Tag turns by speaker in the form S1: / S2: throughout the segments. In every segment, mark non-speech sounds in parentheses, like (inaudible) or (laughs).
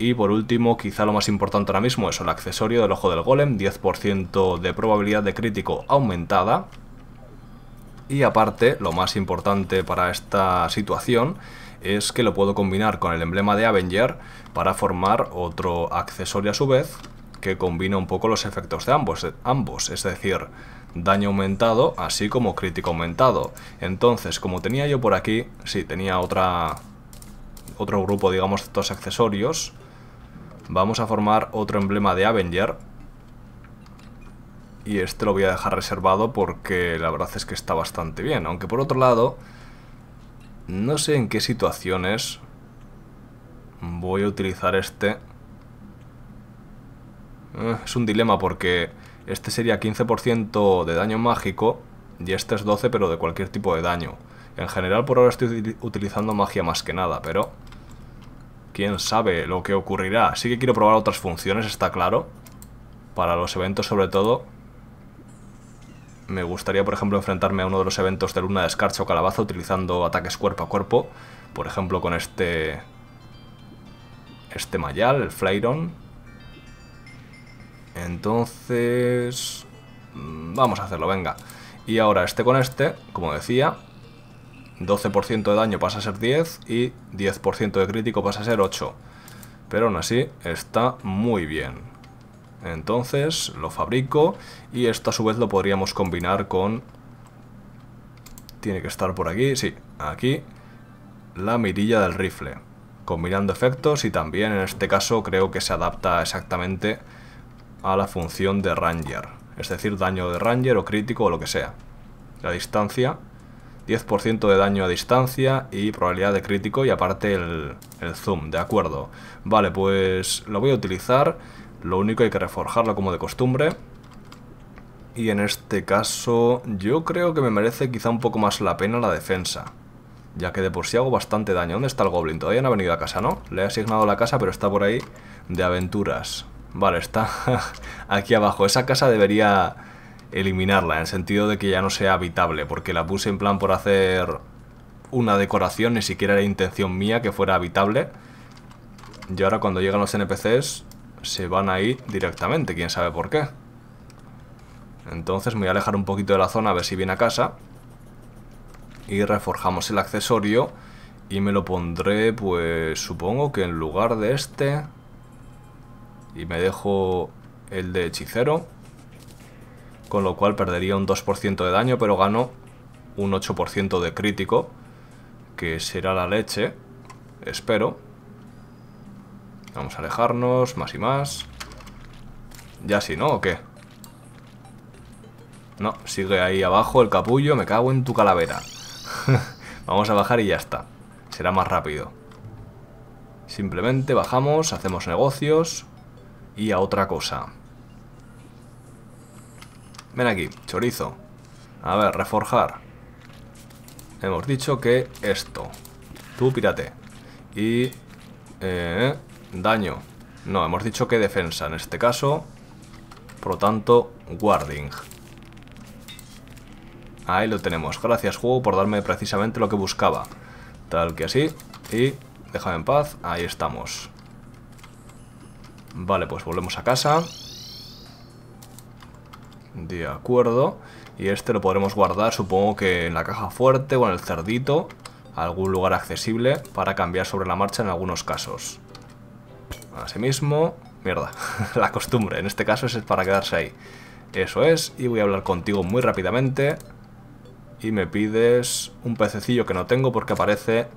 S1: Y por último, quizá lo más importante ahora mismo es el accesorio del ojo del golem, 10% de probabilidad de crítico aumentada. Y aparte, lo más importante para esta situación es que lo puedo combinar con el emblema de Avenger para formar otro accesorio a su vez que combina un poco los efectos de ambos, ambos es decir, daño aumentado así como crítico aumentado. Entonces, como tenía yo por aquí, sí, tenía otra otro grupo, digamos, de estos accesorios, Vamos a formar otro emblema de Avenger. Y este lo voy a dejar reservado porque la verdad es que está bastante bien. Aunque por otro lado, no sé en qué situaciones voy a utilizar este. Eh, es un dilema porque este sería 15% de daño mágico y este es 12 pero de cualquier tipo de daño. En general por ahora estoy utilizando magia más que nada, pero quién sabe lo que ocurrirá. Sí que quiero probar otras funciones, está claro. Para los eventos sobre todo. Me gustaría, por ejemplo, enfrentarme a uno de los eventos de Luna de Escarcha o Calabaza utilizando ataques cuerpo a cuerpo. Por ejemplo, con este... Este Mayal, el Flyron. Entonces... Mm, vamos a hacerlo, venga. Y ahora este con este, como decía, 12% de daño pasa a ser 10 y 10% de crítico pasa a ser 8. Pero aún así está muy bien. Entonces lo fabrico y esto a su vez lo podríamos combinar con... Tiene que estar por aquí, sí, aquí la mirilla del rifle. Combinando efectos y también en este caso creo que se adapta exactamente a la función de Ranger. Es decir, daño de Ranger o crítico o lo que sea. La distancia 10% de daño a distancia y probabilidad de crítico y aparte el, zoom, de acuerdo. Vale, pues lo voy a utilizar, lo único hay que reforjarlo como de costumbre. Y en este caso yo creo que me merece quizá un poco más la pena la defensa. Ya que de por sí hago bastante daño. ¿Dónde está el Goblin? Todavía no ha venido a casa, ¿no? Le he asignado la casa, pero está por ahí de aventuras. Vale, está (laughs) aquí abajo. Esa casa debería eliminarla, en el sentido de que ya no sea habitable, porque la puse en plan por hacer una decoración, ni siquiera era intención mía que fuera habitable. Y ahora cuando llegan los NPCs se van a ir directamente, quién sabe por qué. Entonces me voy a alejar un poquito de la zona a ver si viene a casa. Y reforjamos el accesorio y me lo pondré, pues supongo que en lugar de este. Y me dejo el de hechicero con lo cual perdería un 2% de daño, pero gano un 8% de crítico, que será la leche, espero. Vamos a alejarnos, más y más. ¿Ya sí, no? ¿O qué? No, sigue ahí abajo el capullo, me cago en tu calavera. (laughs) Vamos a bajar y ya está. Será más rápido. Simplemente bajamos, hacemos negocios y a otra cosa. Ven aquí, chorizo. A ver, reforjar. Hemos dicho que esto. Tú pirate. Y... Eh, daño. No, hemos dicho que defensa en este caso. Por lo tanto, guarding. Ahí lo tenemos. Gracias, juego, por darme precisamente lo que buscaba. Tal que así. Y déjame en paz. Ahí estamos. Vale, pues volvemos a casa. De acuerdo. Y este lo podremos guardar, supongo que en la caja fuerte o en el cerdito. algún lugar accesible para cambiar sobre la marcha en algunos casos. Asimismo... Mierda, (laughs) la costumbre. En este caso es para quedarse ahí. Eso es. Y voy a hablar contigo muy rápidamente. Y me pides un pececillo que no tengo porque aparece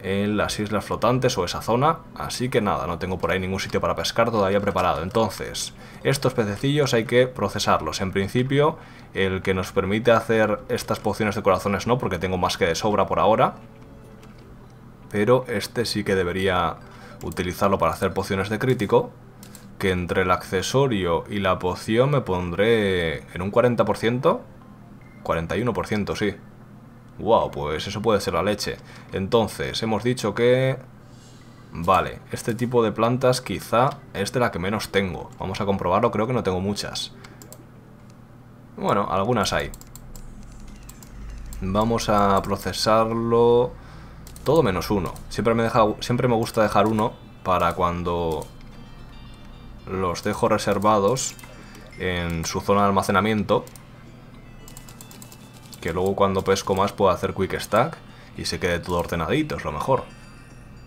S1: en las islas flotantes o esa zona, así que nada, no tengo por ahí ningún sitio para pescar todavía preparado. Entonces, estos pececillos hay que procesarlos. En principio, el que nos permite hacer estas pociones de corazones no, porque tengo más que de sobra por ahora. Pero este sí que debería utilizarlo para hacer pociones de crítico, que entre el accesorio y la poción me pondré en un 40%, 41% sí. Wow, pues eso puede ser la leche. Entonces, hemos dicho que... Vale, este tipo de plantas quizá es de la que menos tengo. Vamos a comprobarlo, creo que no tengo muchas. Bueno, algunas hay. Vamos a procesarlo... Todo menos uno. Siempre me, siempre me gusta dejar uno para cuando los dejo reservados en su zona de almacenamiento luego cuando pesco más puedo hacer quick stack y se quede todo ordenadito, es lo mejor.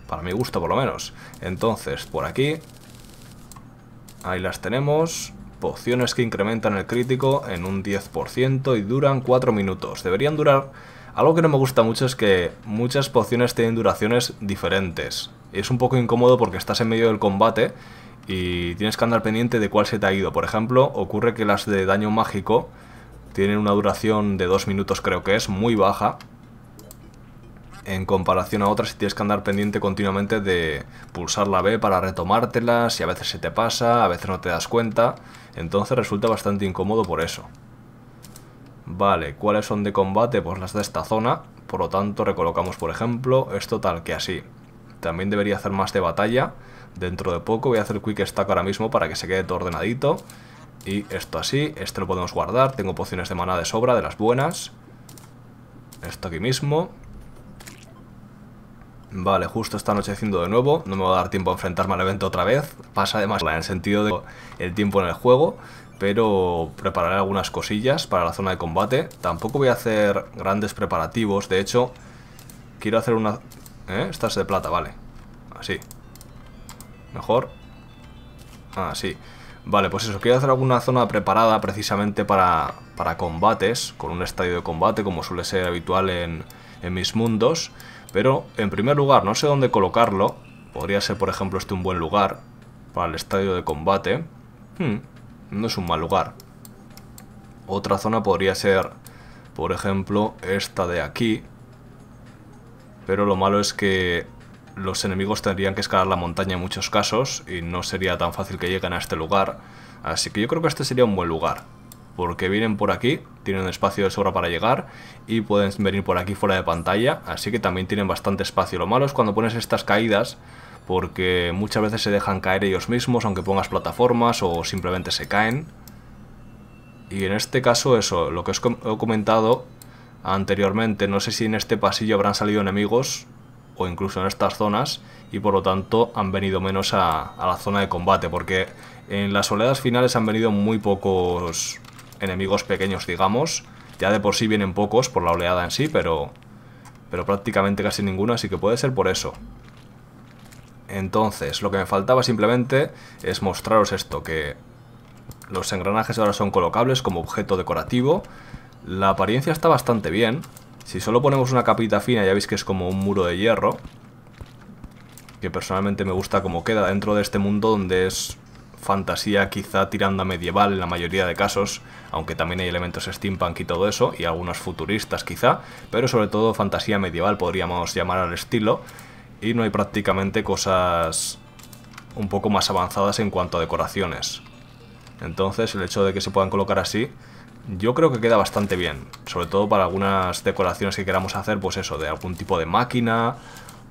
S1: Para mi gusto, por lo menos. Entonces, por aquí... Ahí las tenemos. Pociones que incrementan el crítico en un 10% y duran 4 minutos. Deberían durar... Algo que no me gusta mucho es que muchas pociones tienen duraciones diferentes. Es un poco incómodo porque estás en medio del combate y tienes que andar pendiente de cuál se te ha ido. Por ejemplo, ocurre que las de daño mágico tienen una duración de dos minutos creo que es, muy baja. En comparación a otras, si tienes que andar pendiente continuamente de pulsar la B para retomártelas, Y a veces se te pasa, a veces no te das cuenta. Entonces resulta bastante incómodo por eso. Vale, ¿cuáles son de combate? Pues las de esta zona. Por lo tanto, recolocamos, por ejemplo, esto tal que así. También debería hacer más de batalla. Dentro de poco voy a hacer quick stack ahora mismo para que se quede todo ordenadito. Y esto así, esto lo podemos guardar. Tengo pociones de maná de sobra, de las buenas. Esto aquí mismo. Vale, justo está anocheciendo de nuevo. No me va a dar tiempo a enfrentarme al evento otra vez. Pasa además en el sentido de el tiempo en el juego. Pero prepararé algunas cosillas para la zona de combate. Tampoco voy a hacer grandes preparativos. De hecho, quiero hacer una... ¿Eh? de plata, vale. Así. Mejor. Así. Ah, Vale, pues eso, quiero hacer alguna zona preparada precisamente para, combates, con un estadio de combate como suele ser habitual en, en mis mundos. Pero, en primer lugar, no sé dónde colocarlo. Podría ser, por ejemplo, este un buen lugar para el estadio de combate. Hmm, no es un mal lugar. Otra zona podría ser, por ejemplo, esta de aquí. Pero lo malo es que los enemigos tendrían que escalar la montaña en muchos casos y no sería tan fácil que lleguen a este lugar. Así que yo creo que este sería un buen lugar. Porque vienen por aquí, tienen espacio de sobra para llegar y pueden venir por aquí fuera de pantalla. Así que también tienen bastante espacio. Lo malo es cuando pones estas caídas porque muchas veces se dejan caer ellos mismos aunque pongas plataformas o simplemente se caen. Y en este caso eso, lo que os he comentado anteriormente, no sé si en este pasillo habrán salido enemigos o incluso en estas zonas y por lo tanto han venido menos a, la zona de combate porque en las oleadas finales han venido muy pocos enemigos pequeños, digamos. Ya de por sí vienen pocos por la oleada en sí, pero, pero prácticamente casi ninguno, así que puede ser por eso. Entonces, lo que me faltaba simplemente es mostraros esto, que los engranajes ahora son colocables como objeto decorativo. La apariencia está bastante bien, si solo ponemos una capita fina, ya veis que es como un muro de hierro. Que personalmente me gusta cómo queda dentro de este mundo donde es fantasía quizá tirando a medieval en la mayoría de casos, aunque también hay elementos steampunk y todo eso, y algunos futuristas quizá, pero sobre todo fantasía medieval podríamos llamar al estilo, y no hay prácticamente cosas un poco más avanzadas en cuanto a decoraciones. Entonces el hecho de que se puedan colocar así yo creo que queda bastante bien, sobre todo para algunas decoraciones que queramos hacer, pues eso, de algún tipo de máquina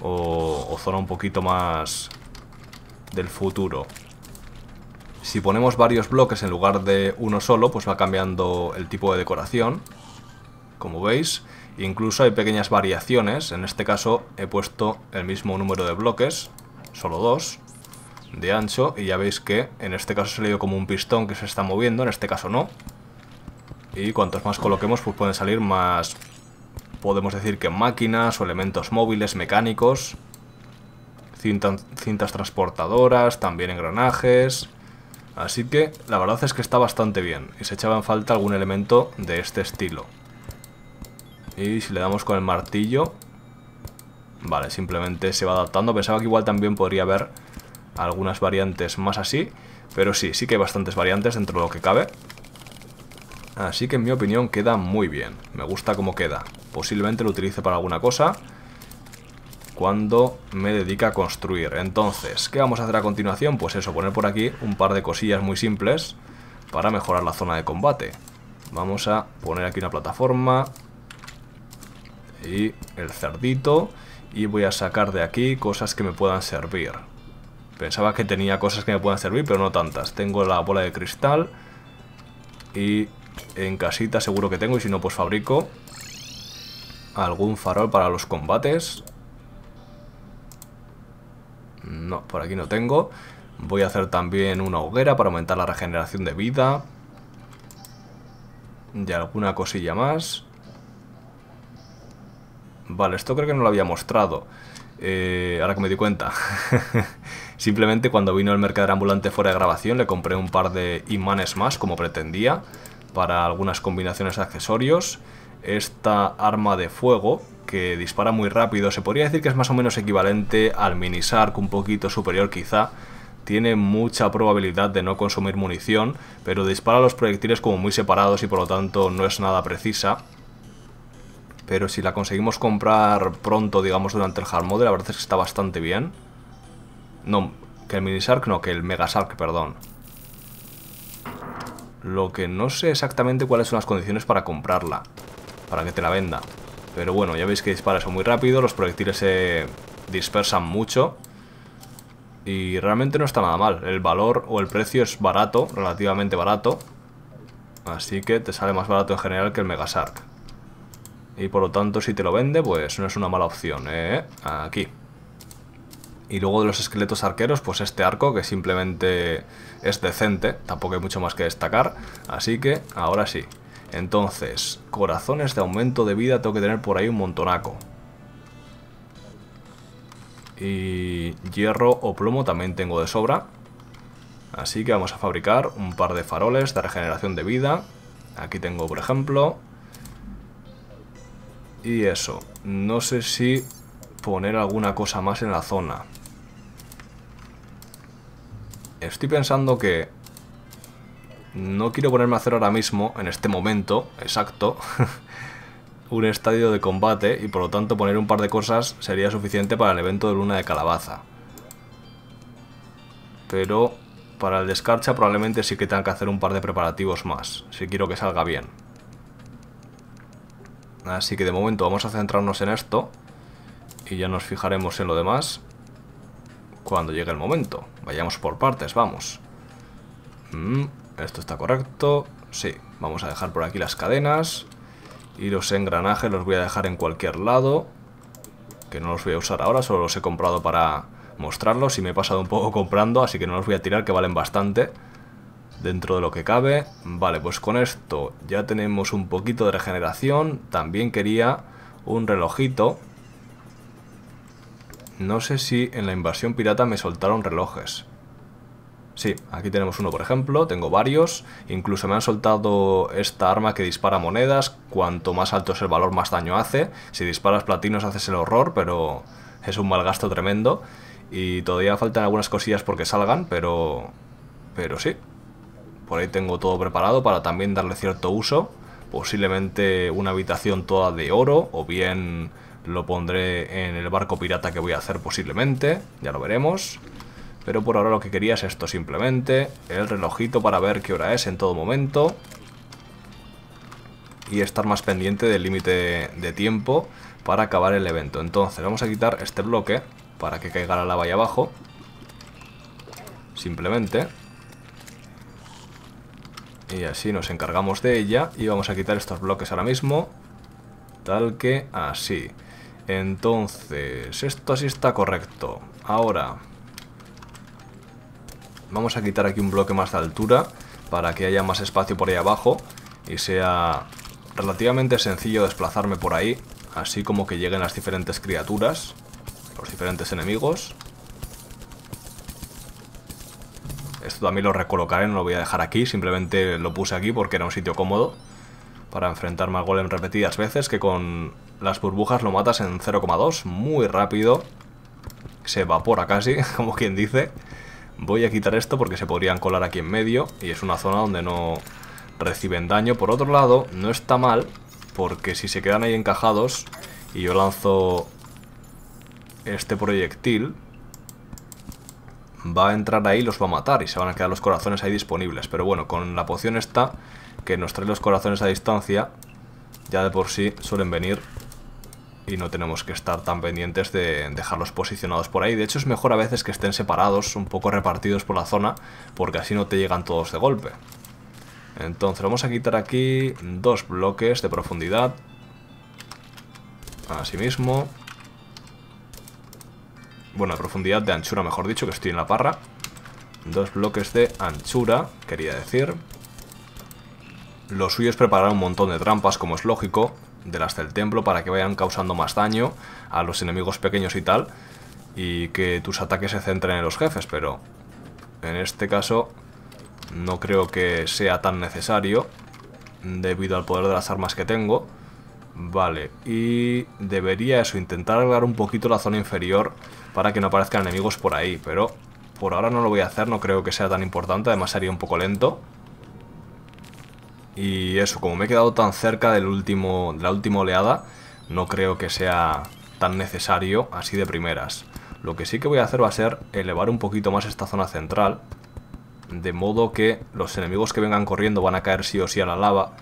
S1: o, zona un poquito más del futuro. Si ponemos varios bloques en lugar de uno solo, pues va cambiando el tipo de decoración, como veis. Incluso hay pequeñas variaciones, en este caso he puesto el mismo número de bloques, solo dos, de ancho, y ya veis que en este caso se le como un pistón que se está moviendo, en este caso no. Y cuantos más coloquemos, pues pueden salir más, podemos decir que máquinas o elementos móviles, mecánicos, cintas, cintas transportadoras, también engranajes... Así que la verdad es que está bastante bien y se echaba en falta algún elemento de este estilo. Y si le damos con el martillo... Vale, simplemente se va adaptando. Pensaba que igual también podría haber algunas variantes más así. Pero sí, sí que hay bastantes variantes dentro de lo que cabe. Así que en mi opinión queda muy bien. Me gusta como queda. Posiblemente lo utilice para alguna cosa cuando me dedica a construir. Entonces, ¿qué vamos a hacer a continuación? Pues eso, poner por aquí un par de cosillas muy simples para mejorar la zona de combate. Vamos a poner aquí una plataforma y el cerdito y voy a sacar de aquí cosas que me puedan servir. Pensaba que tenía cosas que me puedan servir, pero no tantas. Tengo la bola de cristal y en casita seguro que tengo y si no, pues fabrico algún farol para los combates. No, por aquí no tengo. Voy a hacer también una hoguera para aumentar la regeneración de vida. Y alguna cosilla más. Vale, esto creo que no lo había mostrado. Eh, ahora que me di cuenta. (laughs) Simplemente cuando vino el mercader ambulante fuera de grabación le compré un par de imanes más, como pretendía para algunas combinaciones de accesorios. Esta arma de fuego, que dispara muy rápido, se podría decir que es más o menos equivalente al mini Sark. un poquito superior quizá. Tiene mucha probabilidad de no consumir munición, pero dispara los proyectiles como muy separados y por lo tanto no es nada precisa pero si la conseguimos comprar pronto, digamos, durante el hard mode, la verdad es que está bastante bien. No, que el mini Sark no, que el shark, perdón. Lo que no sé exactamente cuáles son las condiciones para comprarla, para que te la venda. Pero bueno, ya veis que dispara eso muy rápido, los proyectiles se dispersan mucho. Y realmente no está nada mal. El valor o el precio es barato, relativamente barato. Así que te sale más barato en general que el Megasark. Y por lo tanto, si te lo vende, pues no es una mala opción, ¿eh? Aquí. Y luego de los esqueletos arqueros, pues este arco que simplemente es decente, tampoco hay mucho más que destacar. Así que ahora sí. Entonces, corazones de aumento de vida tengo que tener por ahí un montonaco. Y hierro o plomo también tengo de sobra. Así que vamos a fabricar un par de faroles de regeneración de vida. Aquí tengo, por ejemplo. Y eso. No sé si poner alguna cosa más en la zona estoy pensando que no quiero ponerme a hacer ahora mismo, en este momento, exacto, (laughs) un estadio de combate y por lo tanto poner un par de cosas sería suficiente para el evento de luna de calabaza. Pero para el descarcha probablemente sí que tenga que hacer un par de preparativos más, si quiero que salga bien. Así que de momento vamos a centrarnos en esto y ya nos fijaremos en lo demás cuando llegue el momento. Vayamos por partes, vamos. Mm, esto está correcto. Sí, vamos a dejar por aquí las cadenas. Y los engranajes los voy a dejar en cualquier lado. Que no los voy a usar ahora, solo los he comprado para mostrarlos. Y me he pasado un poco comprando, así que no los voy a tirar, que valen bastante. Dentro de lo que cabe. Vale, pues con esto ya tenemos un poquito de regeneración. También quería un relojito no sé si en la invasión pirata me soltaron relojes. Sí, aquí tenemos uno por ejemplo, tengo varios, incluso me han soltado esta arma que dispara monedas, cuanto más alto es el valor más daño hace, si disparas platinos haces el horror, pero es un mal gasto tremendo, y todavía faltan algunas cosillas porque salgan, pero... pero sí. Por ahí tengo todo preparado para también darle cierto uso, posiblemente una habitación toda de oro, o bien lo pondré en el barco pirata que voy a hacer posiblemente, ya lo veremos. Pero por ahora lo que quería es esto simplemente, el relojito para ver qué hora es en todo momento. Y estar más pendiente del límite de tiempo para acabar el evento. Entonces vamos a quitar este bloque para que caiga la lava ahí abajo. Simplemente. Y así nos encargamos de ella. Y vamos a quitar estos bloques ahora mismo. Tal que así. Entonces, esto así está correcto. Ahora, vamos a quitar aquí un bloque más de altura para que haya más espacio por ahí abajo y sea relativamente sencillo desplazarme por ahí, así como que lleguen las diferentes criaturas, los diferentes enemigos. Esto también lo recolocaré, no lo voy a dejar aquí, simplemente lo puse aquí porque era un sitio cómodo para enfrentarme al golem repetidas veces que con las burbujas lo matas en 0,2, muy rápido. Se evapora casi, (laughs) como quien dice. Voy a quitar esto porque se podrían colar aquí en medio y es una zona donde no reciben daño. Por otro lado, no está mal porque si se quedan ahí encajados y yo lanzo este proyectil, va a entrar ahí y los va a matar y se van a quedar los corazones ahí disponibles. Pero bueno, con la poción esta, que nos trae los corazones a distancia, ya de por sí suelen venir y no tenemos que estar tan pendientes de dejarlos posicionados por ahí. De hecho es mejor a veces que estén separados, un poco repartidos por la zona, porque así no te llegan todos de golpe. Entonces vamos a quitar aquí dos bloques de profundidad. mismo. Bueno, de profundidad de anchura, mejor dicho, que estoy en la parra. Dos bloques de anchura, quería decir. Lo suyo es preparar un montón de trampas, como es lógico, de las del templo para que vayan causando más daño a los enemigos pequeños y tal y que tus ataques se centren en los jefes, pero en este caso no creo que sea tan necesario debido al poder de las armas que tengo. Vale, y debería eso, intentar arreglar un poquito la zona inferior para que no aparezcan enemigos por ahí, pero por ahora no lo voy a hacer, no creo que sea tan importante, además sería un poco lento. Y eso, como me he quedado tan cerca del último, de la última oleada, no creo que sea tan necesario así de primeras. Lo que sí que voy a hacer va a ser elevar un poquito más esta zona central, de modo que los enemigos que vengan corriendo van a caer sí o sí a la lava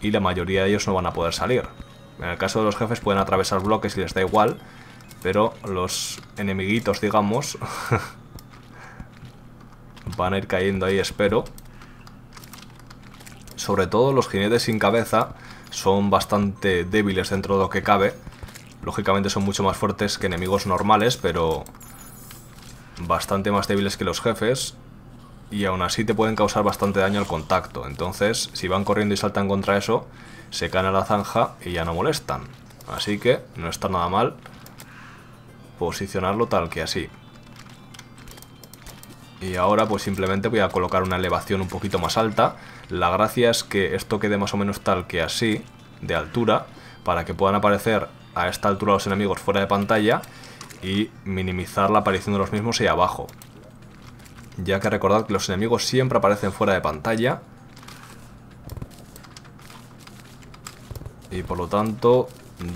S1: y la mayoría de ellos no van a poder salir. En el caso de los jefes pueden atravesar bloques y les da igual, pero los enemiguitos, digamos, (laughs) van a ir cayendo ahí, espero, sobre todo los jinetes sin cabeza son bastante débiles dentro de lo que cabe. Lógicamente son mucho más fuertes que enemigos normales, pero bastante más débiles que los jefes. Y aún así te pueden causar bastante daño al contacto. Entonces, si van corriendo y saltan contra eso, se caen a la zanja y ya no molestan. Así que no está nada mal posicionarlo tal que así y ahora pues simplemente voy a colocar una elevación un poquito más alta. La gracia es que esto quede más o menos tal que así, de altura, para que puedan aparecer a esta altura los enemigos fuera de pantalla y minimizar la aparición de los mismos ahí abajo. Ya que recordad que los enemigos siempre aparecen fuera de pantalla. Y por lo tanto,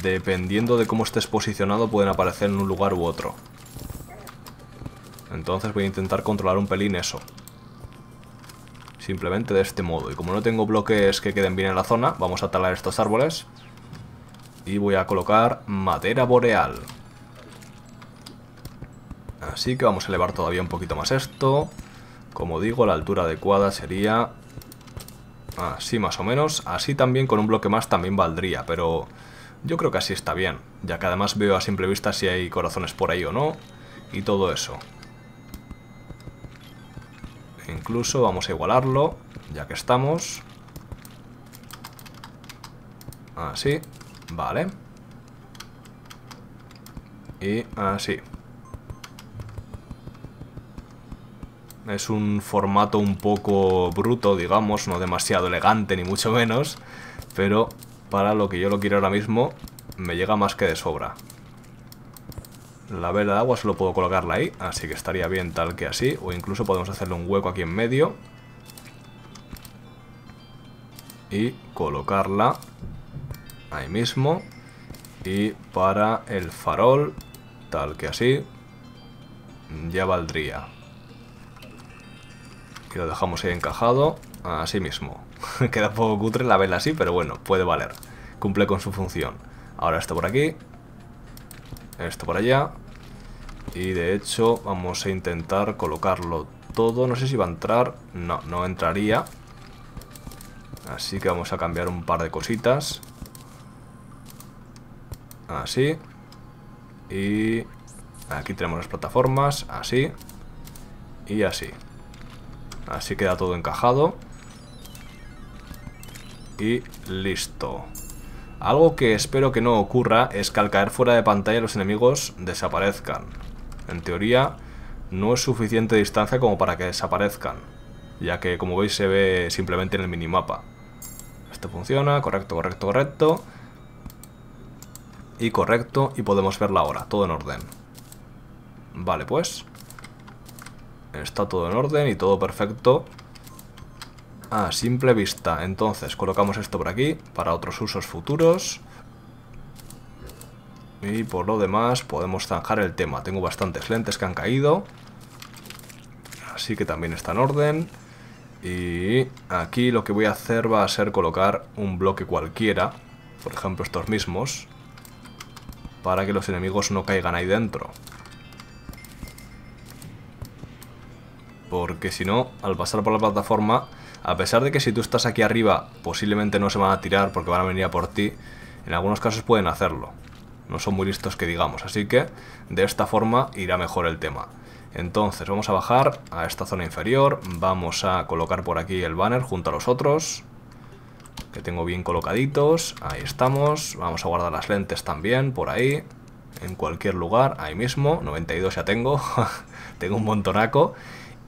S1: dependiendo de cómo estés posicionado, pueden aparecer en un lugar u otro. Entonces voy a intentar controlar un pelín eso. Simplemente de este modo. Y como no tengo bloques que queden bien en la zona, vamos a talar estos árboles. Y voy a colocar madera boreal. Así que vamos a elevar todavía un poquito más esto. Como digo, la altura adecuada sería... Así más o menos. Así también con un bloque más también valdría, pero... Yo creo que así está bien, ya que además veo a simple vista si hay corazones por ahí o no, y todo eso incluso. Vamos a igualarlo, ya que estamos. Así, vale. Y así. Es un formato un poco bruto, digamos, no demasiado elegante ni mucho menos, pero para lo que yo lo quiero ahora mismo me llega más que de sobra. La vela de agua solo puedo colocarla ahí, así que estaría bien tal que así. O incluso podemos hacerle un hueco aquí en medio. Y colocarla ahí mismo. Y para el farol, tal que así, ya valdría. que lo dejamos ahí encajado, así mismo. (laughs) Queda poco cutre la vela así, pero bueno, puede valer. Cumple con su función. Ahora esto por aquí, esto por allá y de hecho vamos a intentar colocarlo todo. No sé si va a entrar. No, no entraría. Así que vamos a cambiar un par de cositas. Así. Y aquí tenemos las plataformas. Así. Y así. Así queda todo encajado. Y listo. Algo que espero que no ocurra es que al caer fuera de pantalla los enemigos desaparezcan. En teoría, no es suficiente distancia como para que desaparezcan, ya que como veis se ve simplemente en el minimapa. Esto funciona, correcto, correcto, correcto. Y correcto, y podemos verla ahora, todo en orden. Vale, pues. Está todo en orden y todo perfecto a simple vista. Entonces, colocamos esto por aquí para otros usos futuros. Y por lo demás podemos zanjar el tema. Tengo bastantes lentes que han caído. Así que también está en orden. Y aquí lo que voy a hacer va a ser colocar un bloque cualquiera. Por ejemplo estos mismos. Para que los enemigos no caigan ahí dentro. Porque si no, al pasar por la plataforma... A pesar de que si tú estás aquí arriba, posiblemente no se van a tirar porque van a venir a por ti. En algunos casos pueden hacerlo no son muy listos que digamos, así que de esta forma irá mejor el tema. Entonces vamos a bajar a esta zona inferior, vamos a colocar por aquí el banner junto a los otros, que tengo bien colocaditos, ahí estamos, vamos a guardar las lentes también por ahí, en cualquier lugar, ahí mismo, 92 ya tengo, (laughs) tengo un montonaco,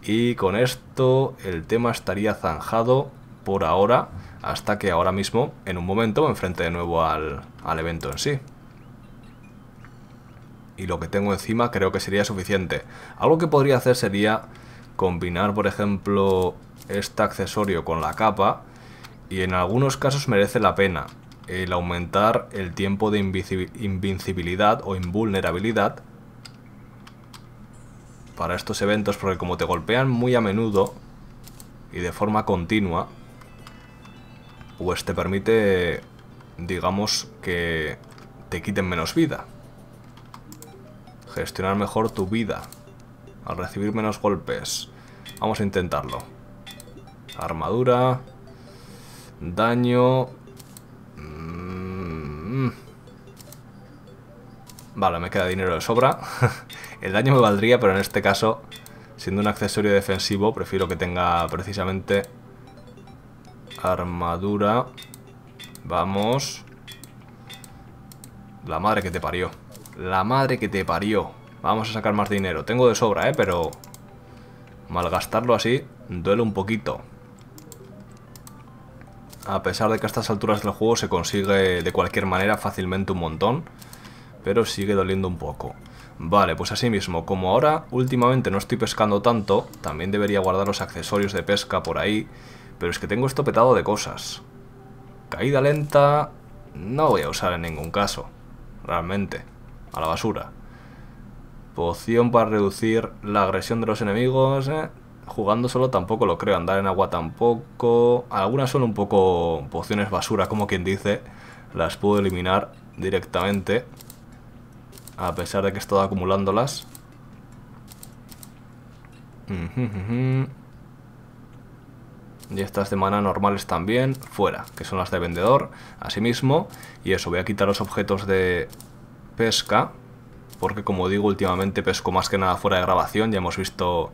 S1: y con esto el tema estaría zanjado por ahora, hasta que ahora mismo, en un momento, me enfrente de nuevo al, al evento en sí y lo que tengo encima creo que sería suficiente. Algo que podría hacer sería combinar, por ejemplo, este accesorio con la capa y en algunos casos merece la pena el aumentar el tiempo de invincibilidad o invulnerabilidad para estos eventos porque como te golpean muy a menudo y de forma continua pues te permite digamos que te quiten menos vida Gestionar mejor tu vida. Al recibir menos golpes. Vamos a intentarlo. Armadura. Daño. Mm, vale, me queda dinero de sobra. (laughs) El daño me valdría, pero en este caso, siendo un accesorio defensivo, prefiero que tenga precisamente armadura. Vamos. La madre que te parió. La madre que te parió. Vamos a sacar más dinero. Tengo de sobra, ¿eh? Pero malgastarlo así duele un poquito. A pesar de que a estas alturas del juego se consigue de cualquier manera fácilmente un montón. Pero sigue doliendo un poco. Vale, pues así mismo, como ahora últimamente no estoy pescando tanto, también debería guardar los accesorios de pesca por ahí, pero es que tengo esto petado de cosas. Caída lenta no voy a usar en ningún caso, realmente a la basura. Poción para reducir la agresión de los enemigos. Eh. Jugando solo tampoco lo creo. Andar en agua tampoco. Algunas son un poco pociones basura, como quien dice. Las puedo eliminar directamente. A pesar de que he estado acumulándolas. Y estas de mana normales también, fuera, que son las de vendedor, asimismo. Y eso, voy a quitar los objetos de pesca, porque como digo, últimamente pesco más que nada fuera de grabación, ya hemos visto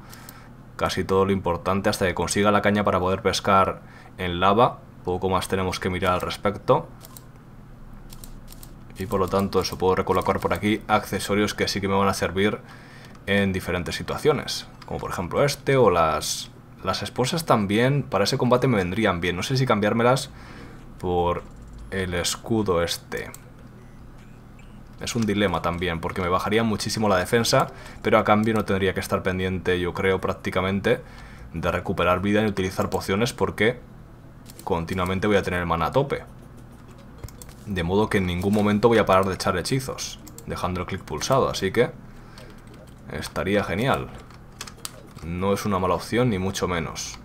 S1: casi todo lo importante hasta que consiga la caña para poder pescar en lava, poco más tenemos que mirar al respecto. Y por lo tanto eso puedo recolocar por aquí accesorios que sí que me van a servir en diferentes situaciones, como por ejemplo este o las... Las esposas también para ese combate me vendrían bien, no sé si cambiármelas por el escudo este. Es un dilema también, porque me bajaría muchísimo la defensa, pero a cambio no tendría que estar pendiente, yo creo, prácticamente, de recuperar vida y utilizar pociones porque continuamente voy a tener mana a tope. De modo que en ningún momento voy a parar de echar hechizos, dejando el clic pulsado, así que estaría genial. No es una mala opción, ni mucho menos.